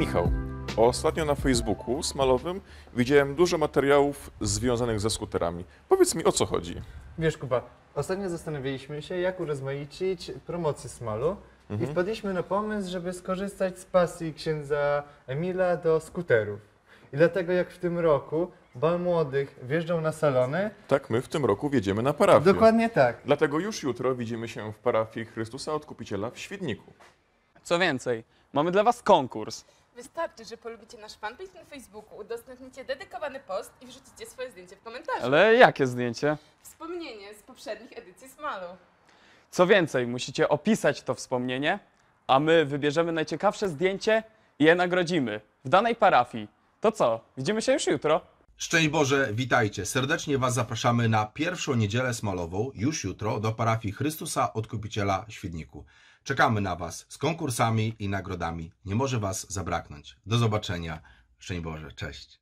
Michał, ostatnio na Facebooku smalowym widziałem dużo materiałów związanych ze skuterami. Powiedz mi, o co chodzi? Wiesz, Kuba, ostatnio zastanawialiśmy się, jak urozmaicić promocję smalu mhm. i wpadliśmy na pomysł, żeby skorzystać z pasji księdza Emila do skuterów. I dlatego jak w tym roku bal młodych wjeżdżał na salony. Tak, my w tym roku wjedziemy na parafię. Dokładnie tak. Dlatego już jutro widzimy się w parafii Chrystusa Odkupiciela w Świdniku. Co więcej, Mamy dla Was konkurs. Wystarczy, że polubicie nasz fanpage na Facebooku, udostępnicie dedykowany post i wrzucicie swoje zdjęcie w komentarzu. Ale jakie zdjęcie? Wspomnienie z poprzednich edycji Smalu. Co więcej, musicie opisać to wspomnienie, a my wybierzemy najciekawsze zdjęcie i je nagrodzimy w danej parafii. To co? Widzimy się już jutro. Szczęść Boże, witajcie. Serdecznie Was zapraszamy na pierwszą niedzielę smalową, już jutro, do parafii Chrystusa Odkupiciela Świdniku. Czekamy na Was z konkursami i nagrodami. Nie może Was zabraknąć. Do zobaczenia. Szczęść Boże, cześć.